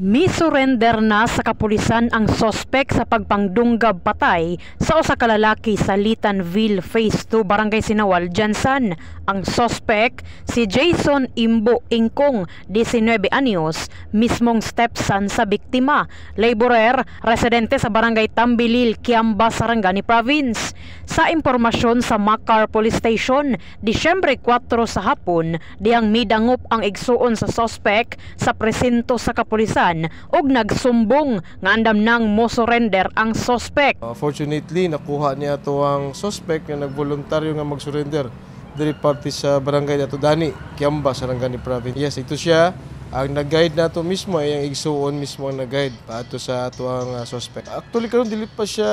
Misurrender na sa kapulisan ang sospek sa pagpangdunggab patay sa usa ka lalaki sa Litanville Phase 2 Barangay Sinawal, Jansan. Ang sospek si Jason Imbo Ingkong, 19 anyos, mismong stepson sa biktima, laborer, residente sa Barangay Tambilil, Kiamba, Sarangani Province. Sa impormasyon sa Makar Police Station, Disyembre 4 sa hapon, diyang midangop ang igsuon sa sospek sa presinto sa kapulisan gilaban ug nagsumbong nga andam nang mo surrender ang suspect. Uh, fortunately nakuha niya to ang suspect nga nagboluntaryo nga mag-surrender diri parte sa barangay Dato Dani, Kiamba, Sarangani province. Yes, ito siya ang nag-guide na nato mismo ay ang igsuon mismo ang nag-guide paato sa atuang uh, ah, suspect. Actually karon dili pa siya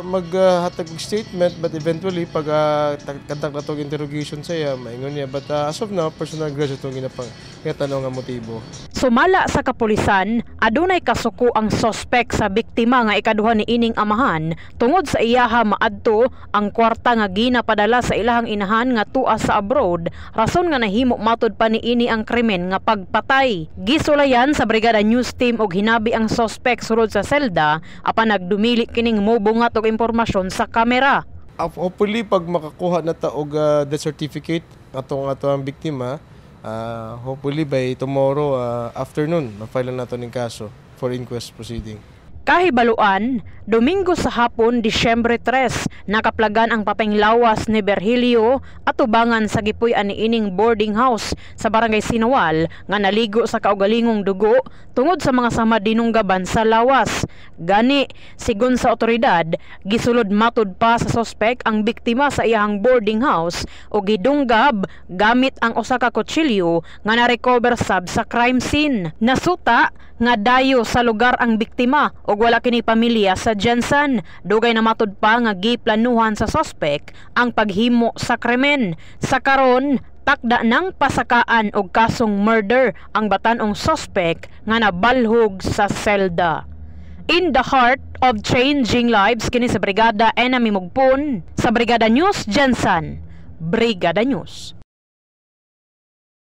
maghatag uh, statement but eventually pag uh, kantak na tong interrogation sa iya maingon niya but uh, as of now personal grudge atong ginapang nga motibo. Sumala sa kapulisan adunay kasuko ang suspect sa biktima nga ikaduha ni ining amahan tungod sa iyaha maadto ang kwarta nga ginapadala sa ilahang inahan nga tuas sa abroad rason nga nahimo matod pa ni ini ang krimen nga pagpatay Pasay. Gisulayan sa Brigada News Team og hinabi ang suspect surod sa selda apan nagdumili kining mubungat og impormasyon sa kamera. Ah, hopefully pag makakuha na ta og uh, death certificate atong atong biktima, uh, hopefully by tomorrow uh, afternoon mafile na nato ning kaso for inquest proceeding. Kahibaluan, Domingo sa hapon, Disyembre 3, nakaplagan ang papenglawas ni Berhilio at ubangan sa gipoy ani ining boarding house sa barangay Sinawal nga naligo sa kaugalingong dugo tungod sa mga sama dinong gaban sa lawas. Gani, sigun sa otoridad, gisulod matud pa sa sospek ang biktima sa iyang boarding house o gidunggab gamit ang usa ka kutsilyo nga na-recover sab sa crime scene. Nasuta nga dayo sa lugar ang biktima o wala kini pamilya sa Jensen. Dugay na matud pa nga giplanuhan sa sospek ang paghimo sa krimen. Sa karon, takda ng pasakaan og kasong murder ang batanong sospek nga nabalhog sa selda. In the heart of changing lives kini sa Brigada Enemy Mugpon sa Brigada News Jensen. Brigada News.